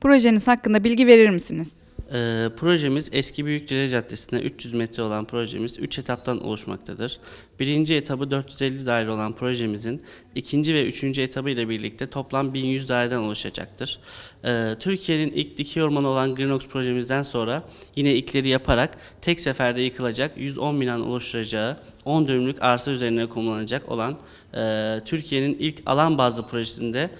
Projeniz hakkında bilgi verir misiniz? E, projemiz Eski Büyükdere Caddesi'ne 300 metre olan projemiz 3 etaptan oluşmaktadır. Birinci etabı 450 daire olan projemizin ikinci ve üçüncü etabı ile birlikte toplam 1100 daireden oluşacaktır. E, Türkiye'nin ilk dikiy ormanı olan Greenox projemizden sonra yine ilkleri yaparak tek seferde yıkılacak 110 binan oluşturacağı 10 dönümlük arsa üzerine konulacak olan e, Türkiye'nin ilk alan bazlı projesinde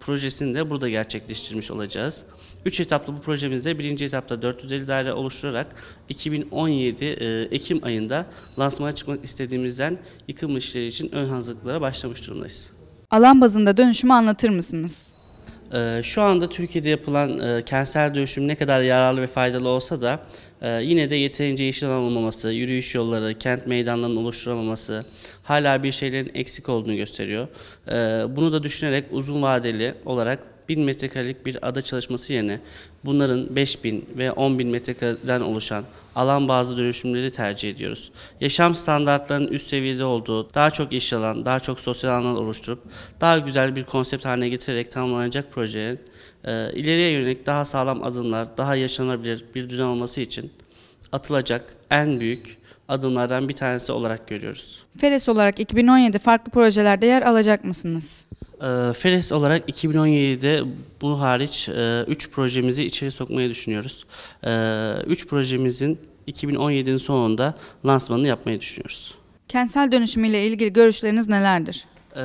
projesini de burada gerçekleştirmiş olacağız. Üç etaplı bu projemizde birinci etapta 450 daire oluşturarak 2017 e, Ekim ayında lansmana çıkmak istediğimizden yıkım işleri için ön hazırlıklara başlamış durumdayız. Alan bazında dönüşümü anlatır mısınız? Ee, şu anda Türkiye'de yapılan e, kentsel dönüşüm ne kadar yararlı ve faydalı olsa da e, yine de yeterince yeşil alan olmaması, yürüyüş yolları, kent meydanlarının oluşturamaması hala bir şeylerin eksik olduğunu gösteriyor. Ee, bunu da düşünerek uzun vadeli olarak 1000 metrekarelik bir ada çalışması yerine bunların 5000 ve 10.000 metrekareden oluşan alan bazı dönüşümleri tercih ediyoruz. Yaşam standartlarının üst seviyede olduğu, daha çok iş alan, daha çok sosyal alan oluşturup daha güzel bir konsept haline getirerek tamamlanacak projenin e, ileriye yönelik daha sağlam adımlar, daha yaşanabilir bir düzen olması için atılacak en büyük adımlardan bir tanesi olarak görüyoruz. Feres olarak 2017 farklı projelerde yer alacak mısınız? Ee, Feres olarak 2017'de bu hariç 3 e, projemizi içeri sokmayı düşünüyoruz. 3 ee, projemizin 2017'nin sonunda lansmanını yapmayı düşünüyoruz. Kentsel dönüşüm ile ilgili görüşleriniz nelerdir? Ee,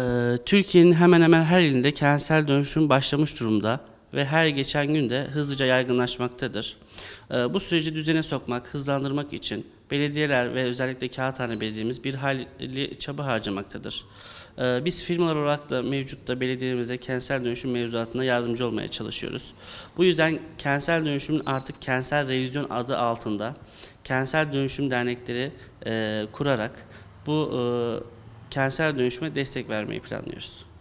Türkiye'nin hemen hemen her ilinde kentsel dönüşüm başlamış durumda ve her geçen gün de hızlıca yaygınlaşmaktadır. Ee, bu süreci düzene sokmak, hızlandırmak için belediyeler ve özellikle Kağıthane Belediye'miz bir hayli çaba harcamaktadır. Ee, biz firmalar olarak da mevcutta belediyemize kentsel dönüşüm mevzuatına yardımcı olmaya çalışıyoruz. Bu yüzden kentsel dönüşümün artık kentsel revizyon adı altında kentsel dönüşüm dernekleri e, kurarak bu e, kentsel dönüşüme destek vermeyi planlıyoruz.